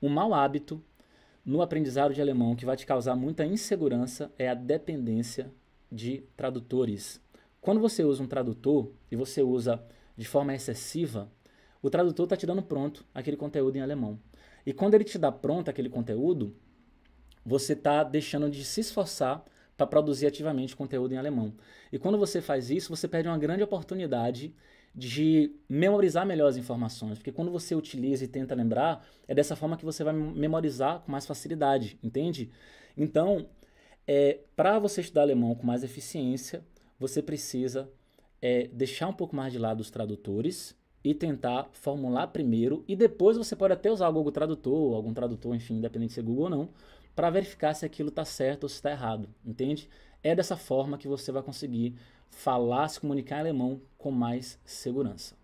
Um mau hábito no aprendizado de alemão que vai te causar muita insegurança é a dependência de tradutores. Quando você usa um tradutor e você usa de forma excessiva, o tradutor está te dando pronto aquele conteúdo em alemão. E quando ele te dá pronto aquele conteúdo, você está deixando de se esforçar para produzir ativamente conteúdo em alemão. E quando você faz isso, você perde uma grande oportunidade de memorizar melhor as informações, porque quando você utiliza e tenta lembrar, é dessa forma que você vai memorizar com mais facilidade, entende? Então, é, para você estudar alemão com mais eficiência, você precisa é, deixar um pouco mais de lado os tradutores e tentar formular primeiro, e depois você pode até usar o Google Tradutor, algum tradutor, enfim, independente se é Google ou não, para verificar se aquilo está certo ou se está errado, entende? É dessa forma que você vai conseguir falar, se comunicar em alemão com mais segurança.